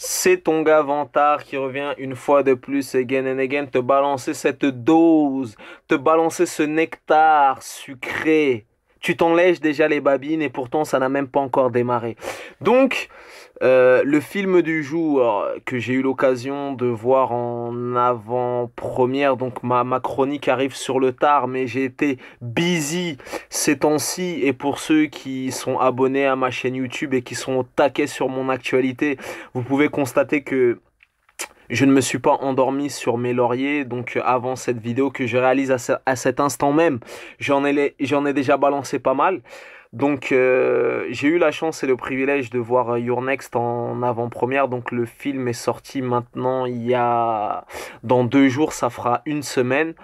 C'est ton gars Vantard qui revient une fois de plus, again and again, te balancer cette dose, te balancer ce nectar sucré. Tu t'enlèges déjà les babines et pourtant ça n'a même pas encore démarré. Donc, euh, le film du jour que j'ai eu l'occasion de voir en avant-première, donc ma, ma, chronique arrive sur le tard, mais j'ai été busy ces temps-ci. Et pour ceux qui sont abonnés à ma chaîne YouTube et qui sont au taquet sur mon actualité, vous pouvez constater que je ne me suis pas endormi sur mes lauriers, donc avant cette vidéo que je réalise à, cet instant même, j'en ai, j'en ai déjà balancé pas mal. Donc euh, j'ai eu la chance et le privilège de voir euh, Your Next en avant-première. Donc le film est sorti maintenant il y a dans deux jours, ça fera une semaine.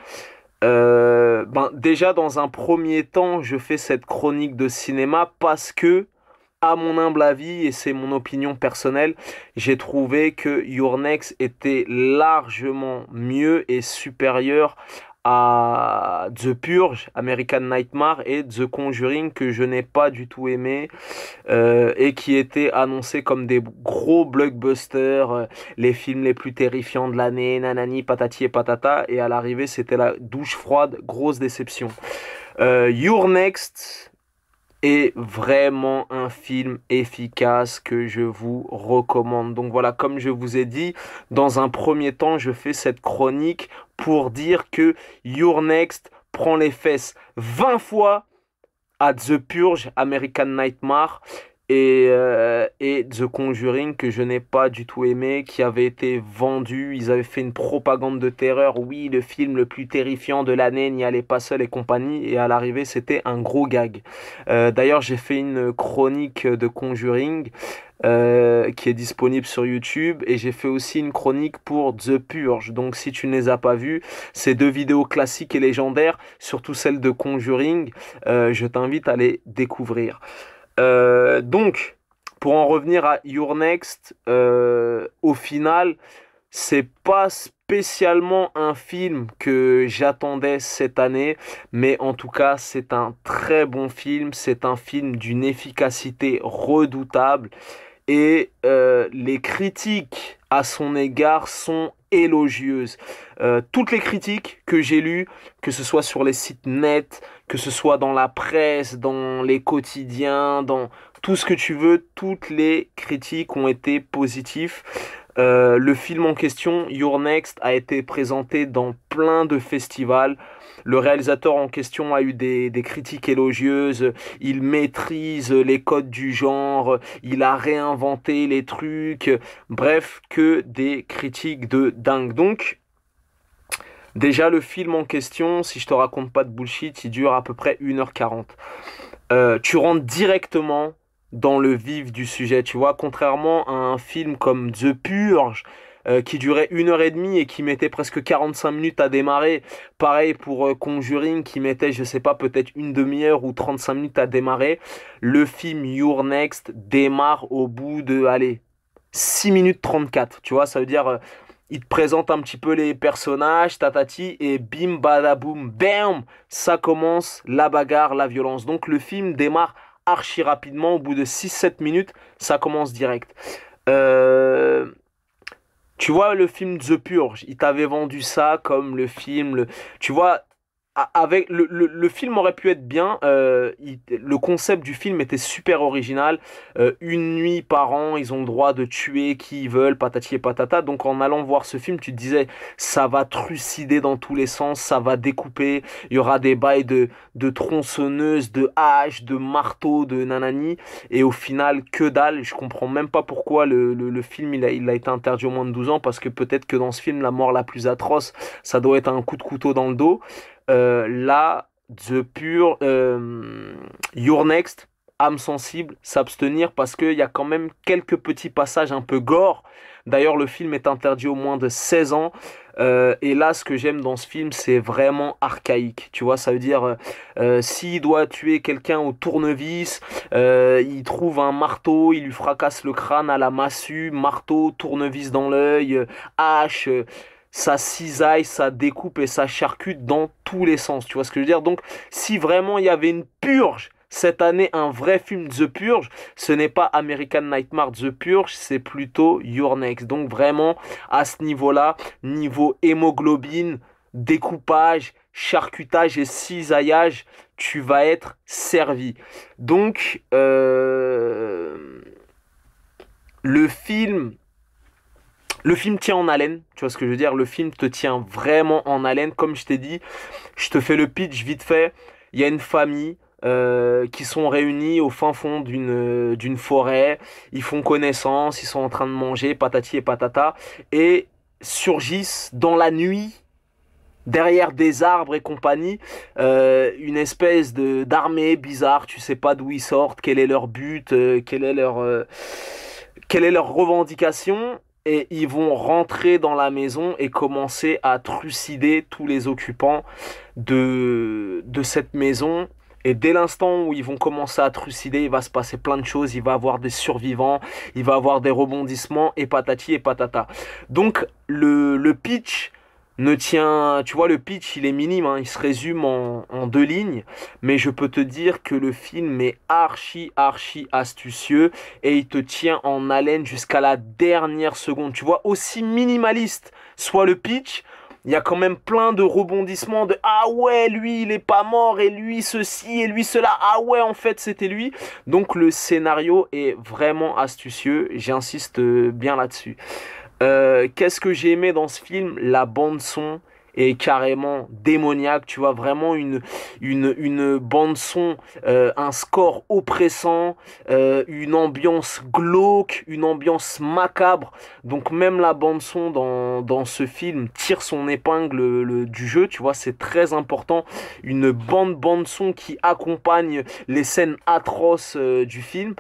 Euh, ben, déjà dans un premier temps, je fais cette chronique de cinéma parce que, à mon humble avis et c'est mon opinion personnelle, j'ai trouvé que Your Next était largement mieux et supérieur à The Purge, American Nightmare et The Conjuring que je n'ai pas du tout aimé euh, et qui étaient annoncés comme des gros blockbusters, euh, les films les plus terrifiants de l'année, nanani, patati et patata. Et à l'arrivée, c'était la douche froide, grosse déception. Euh, Your Next, est vraiment un film efficace que je vous recommande. Donc voilà, comme je vous ai dit, dans un premier temps, je fais cette chronique pour dire que Your Next prend les fesses 20 fois à The Purge, American Nightmare. Euh, et, The Conjuring que je n'ai pas du tout aimé, qui avait été vendu, ils avaient fait une propagande de terreur, oui le film le plus terrifiant de l'année, n'y allait pas seul et compagnie, et à l'arrivée c'était un gros gag. Euh, d'ailleurs j'ai fait une chronique de Conjuring euh, qui est disponible sur YouTube, et j'ai fait aussi une chronique pour The Purge, donc si tu ne les as pas vues, ces deux vidéos classiques et légendaires, surtout celle de Conjuring, je t'invite à les découvrir. Euh, donc, pour en revenir à Your Next, euh, au final, c'est pas spécialement un film que j'attendais cette année, mais en tout cas, c'est un très bon film. C'est un film d'une efficacité redoutable et euh, les critiques à son égard sont Élogieuses. Euh, toutes les critiques que j'ai lues, que ce soit sur les sites nets, que ce soit dans la presse, dans les quotidiens, dans tout ce que tu veux, toutes les critiques ont été positives. Euh, le film en question, Your Next, a été présenté dans plein de festivals. Le réalisateur en question a eu des, critiques élogieuses. Il maîtrise les codes du genre. Il a réinventé les trucs. Bref, que des critiques de dingue. Donc, déjà, le film en question, si je te raconte pas de bullshit, il dure à peu près 1h40. Euh, tu rentres directement dans le vif du sujet, tu vois. Contrairement à un film comme The Purge, euh, qui durait une heure et demie et qui mettait presque 45 minutes à démarrer. Pareil pour euh, Conjuring, qui mettait, je sais pas, peut-être une demi-heure ou 35 minutes à démarrer. Le film Your Next démarre au bout de, allez, 6 minutes 34, tu vois, ça veut dire... Euh, il te présente un petit peu les personnages, tatati, et bim, badaboum, bam, ça commence la bagarre, la violence. Donc le film démarre archi rapidement. Au bout de 6-7 minutes, ça commence direct. Euh, tu vois le film The Purge, il t'avait vendu ça comme le film. Le... Tu vois, avec le, le, le, film aurait pu être bien. Euh, le concept du film était super original. Euh, une nuit par an, ils ont le droit de tuer qui ils veulent, patati et patata. Donc en allant voir ce film, tu te disais ça va trucider dans tous les sens, ça va découper. Il y aura des bails de, de tronçonneuse, de hache, de marteau, de nanani. Et au final, que dalle. Je comprends même pas pourquoi le, le film il a, il a été interdit au moins de 12 ans parce que peut-être que dans ce film, la mort la plus atroce, ça doit être un coup de couteau dans le dos. Euh, là, The Pure, euh, Your Next, âme sensible, s'abstenir parce qu'il y a quand même quelques petits passages un peu gore. D'ailleurs, le film est interdit au moins de 16 ans. Euh, et là, ce que j'aime dans ce film, c'est vraiment archaïque. Tu vois, ça veut dire s'il doit tuer quelqu'un au tournevis, il trouve un marteau, il lui fracasse le crâne à la massue, marteau, tournevis dans l'œil, hache ça cisaille, ça découpe et ça charcute dans tous les sens. Tu vois ce que je veux dire Donc, si vraiment il y avait une purge cette année, un vrai film The Purge, ce n'est pas American Nightmare The Purge, c'est plutôt Your Next. Donc, vraiment, à ce niveau-là, niveau hémoglobine, découpage, charcutage et cisaillage, tu vas être servi. Donc, euh, le film le film tient en haleine, tu vois ce que je veux dire Le film te tient vraiment en haleine. Comme je t'ai dit, je te fais le pitch vite fait. Il y a une famille euh, qui sont réunis au fin fond d'une euh, d'une forêt. Ils font connaissance, ils sont en train de manger patati et patata. Et surgissent dans la nuit, derrière des arbres et compagnie, euh, une espèce de d'armée bizarre. Tu sais pas d'où ils sortent, quel est leur but, quel est leur... quelle est leur revendication et ils vont rentrer dans la maison et commencer à trucider tous les occupants de, de cette maison. Et dès l'instant où ils vont commencer à trucider, il va se passer plein de choses, il va avoir des survivants, il va avoir des rebondissements, et patati et patata. Donc le, le pitch, ne tient, tu vois, le pitch il est minime, hein, il se résume en, en, deux lignes, mais je peux te dire que le film est archi, archi astucieux et il te tient en haleine jusqu'à la dernière seconde. Tu vois, aussi minimaliste soit le pitch, il y a quand même plein de rebondissements de ah ouais, lui il est pas mort et lui ceci et lui cela, ah ouais, en fait c'était lui. Donc le scénario est vraiment astucieux, j'insiste euh, bien là-dessus. Euh, qu'est-ce que j'ai aimé dans ce film La bande son est carrément démoniaque. Tu vois vraiment une, une, bande son, euh, un score oppressant, euh, une ambiance glauque, une ambiance macabre. Donc même la bande son dans, ce film tire son épingle du jeu. Tu vois, c'est très important. Une bande bande son qui accompagne les scènes atroces du film.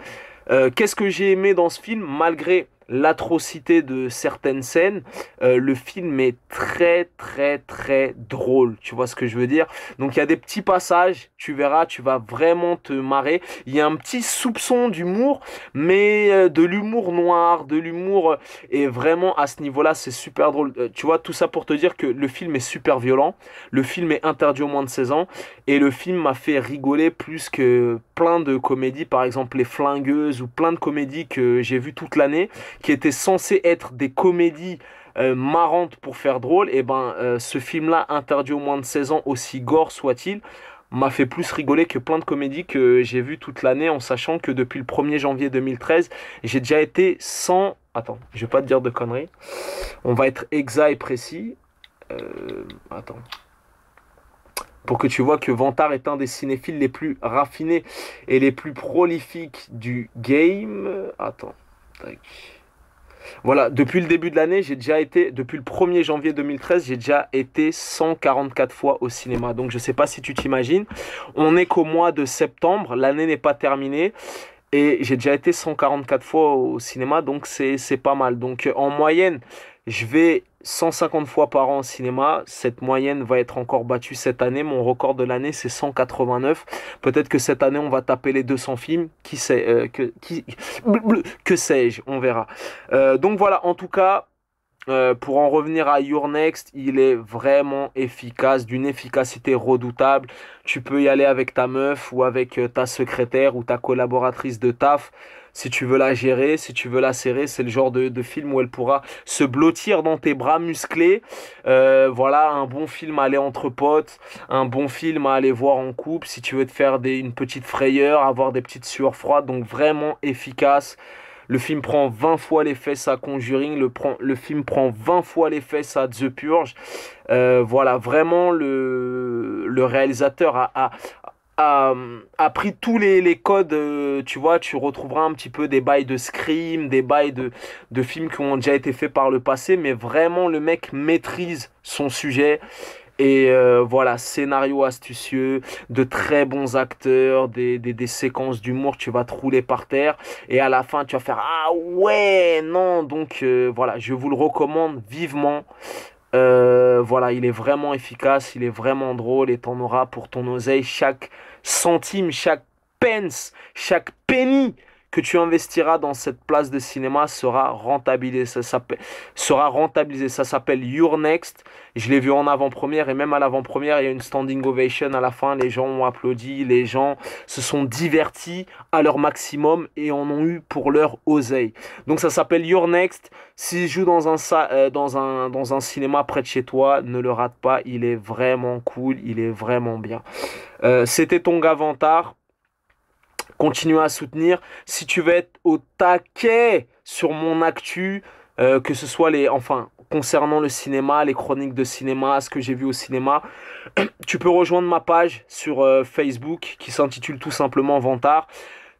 Qu'est-ce que j'ai aimé dans ce film malgré l'atrocité de certaines scènes, euh, le film est très très très drôle. Tu vois ce que je veux dire Donc il y a des petits passages, tu verras, tu vas vraiment te marrer. Il y a un petit soupçon d'humour, mais euh, de l'humour noir, de l'humour euh, et vraiment à ce niveau-là, c'est super drôle. tu vois tout ça pour te dire que le film est super violent, le film est interdit aux moins de 16 ans et le film m'a fait rigoler plus que plein de comédies, par exemple les flingueuses ou plein de comédies que j'ai vu toute l'année qui était censé être des comédies euh, marrantes pour faire drôle, et eh ben euh, ce film-là, interdit au moins de 16 ans, aussi gore soit-il, m'a fait plus rigoler que plein de comédies que j'ai vues toute l'année, en sachant que depuis le 1er janvier 2013, j'ai déjà été sans... Attends, je vais pas te dire de conneries. On va être exact et précis. Euh, attends pour que tu vois que Vantard est un des cinéphiles les plus raffinés et les plus prolifiques du game. Attends, voilà, depuis le début de l'année, j'ai déjà été, depuis le 1er janvier 2013, j'ai déjà été 144 fois au cinéma. Donc je ne sais pas si tu t'imagines, on n'est qu'au mois de septembre, l'année n'est pas terminée. Et j'ai déjà été 144 fois au cinéma, donc c'est pas mal. Donc en moyenne, je vais 150 fois par an au cinéma. Cette moyenne va être encore battue cette année. Mon record de l'année, c'est 189. Peut-être que cette année, on va taper les 200 films. Qui sait euh, Que, que sais-je On verra. Euh, donc voilà, en tout cas, euh, pour en revenir à Your Next, il est vraiment efficace, d'une efficacité redoutable. Tu peux y aller avec ta meuf ou avec ta secrétaire ou ta collaboratrice de taf si tu veux la gérer, si tu veux la serrer, c'est le genre de, film où elle pourra se blottir dans tes bras musclés. Euh, voilà, un bon film à aller entre potes, un bon film à aller voir en couple, si tu veux te faire des, une petite frayeur, avoir des petites sueurs froides, donc vraiment efficace. Le film prend 20 fois l'effet fesses Conjuring, le, prend, le film prend 20 fois l'effet fesses à The Purge. Euh, voilà, vraiment, le, réalisateur a, a, a, pris tous les, codes, euh, tu vois, tu retrouveras un petit peu des bails de Scream, des bails de, de films qui ont déjà été faits par le passé, mais vraiment le mec maîtrise son sujet. Et euh, voilà, scénario astucieux, de très bons acteurs, des, séquences d'humour, tu vas te rouler par terre. Et à la fin, tu vas faire Ah ouais, non. Donc euh, voilà, je vous le recommande vivement. Euh, voilà, il est vraiment efficace, il est vraiment drôle et t'en auras pour ton oseille chaque centime, chaque pence, chaque penny que tu investiras dans cette place de cinéma sera rentabilisé. Ça, sera rentabilisé. Ça s'appelle Your Next. Je l'ai vu en avant-première et même à l'avant-première, il y a une standing ovation à la fin. Les gens ont applaudi, les gens se sont divertis à leur maximum et en ont eu pour leur oseille. Donc ça s'appelle Your Next. S'il joue dans un, euh, dans, un, dans un cinéma près de chez toi, ne le rate pas. Il est vraiment cool, il est vraiment bien. Euh, c'était ton Vantard Continue à soutenir. Si tu veux être au taquet sur mon actu, euh, que ce soit les. Enfin, concernant le cinéma, les chroniques de cinéma, ce que j'ai vu au cinéma, tu peux rejoindre ma page sur euh, Facebook qui s'intitule tout simplement Vantard.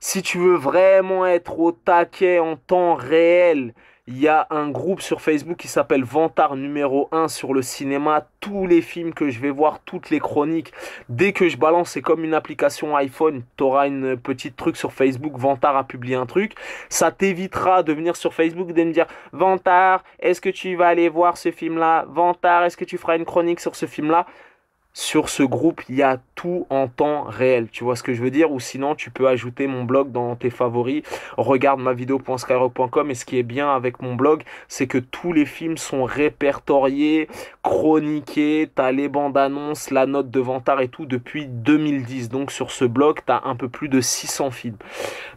Si tu veux vraiment être au taquet en temps réel il y a un groupe sur Facebook qui s'appelle Vantard numéro 1 sur le cinéma. Tous les films que je vais voir, toutes les chroniques, dès que je balance, c'est comme une application iPhone. auras une petite truc sur Facebook. Vantard a publié un truc. Ça t'évitera de venir sur Facebook de me dire Vantard, est-ce que tu vas aller voir ce film-là Vantard, est-ce que tu feras une chronique sur ce film-là sur ce groupe, il y a tout en temps réel. Tu vois ce que je veux dire Ou sinon, tu peux ajouter mon blog dans tes favoris. Regarde ma vidéo.skyrock.com. Et ce qui est bien avec mon blog, c'est que tous les films sont répertoriés, chroniqués. T'as les bandes annonces, la note de Vantard et tout depuis 2010. Donc sur ce blog, t'as un peu plus de 600 films.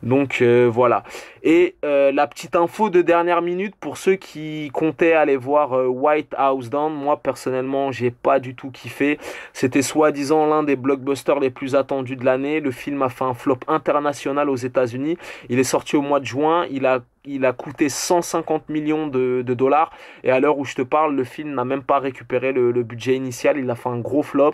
Donc euh, voilà. Et euh, la petite info de dernière minute pour ceux qui comptaient aller voir euh, White House Down, moi personnellement j'ai pas du tout kiffé. C'était soi-disant l'un des blockbusters les plus attendus de l'année. Le film a fait un flop international aux États-Unis. Il est sorti au mois de juin. Il a il a coûté 150 millions de, dollars. Et à l'heure où je te parle, le film n'a même pas récupéré le, budget initial. Il a fait un gros flop.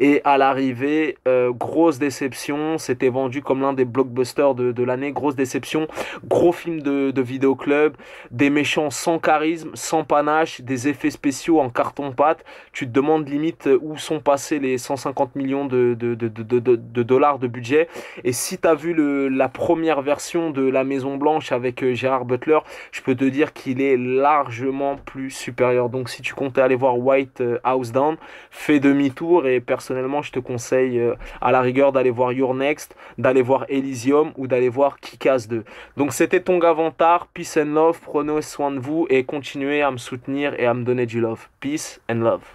Et à l'arrivée, euh, grosse déception. C'était vendu comme l'un des blockbusters de, de l'année. Grosse déception. Gros film de, de vidéoclub, des méchants sans charisme, sans panache, des effets spéciaux en carton-pâte. Tu te demandes limite euh, où sont passés les 150 millions de, de, dollars de budget. Et si tu as vu le, la première version de La Maison Blanche avec euh, Gérard Butler, je peux te dire qu'il est largement plus supérieur. Donc si tu comptais aller voir White euh, House Down, fais demi-tour et personnellement je te conseille à la rigueur d'aller voir Your Next, d'aller voir Elysium ou d'aller voir Kick-Ass 2. Donc donc c'était Tonga Vantar, peace and love, prenez soin de vous et continuez à me soutenir et à me donner du love. Peace and love.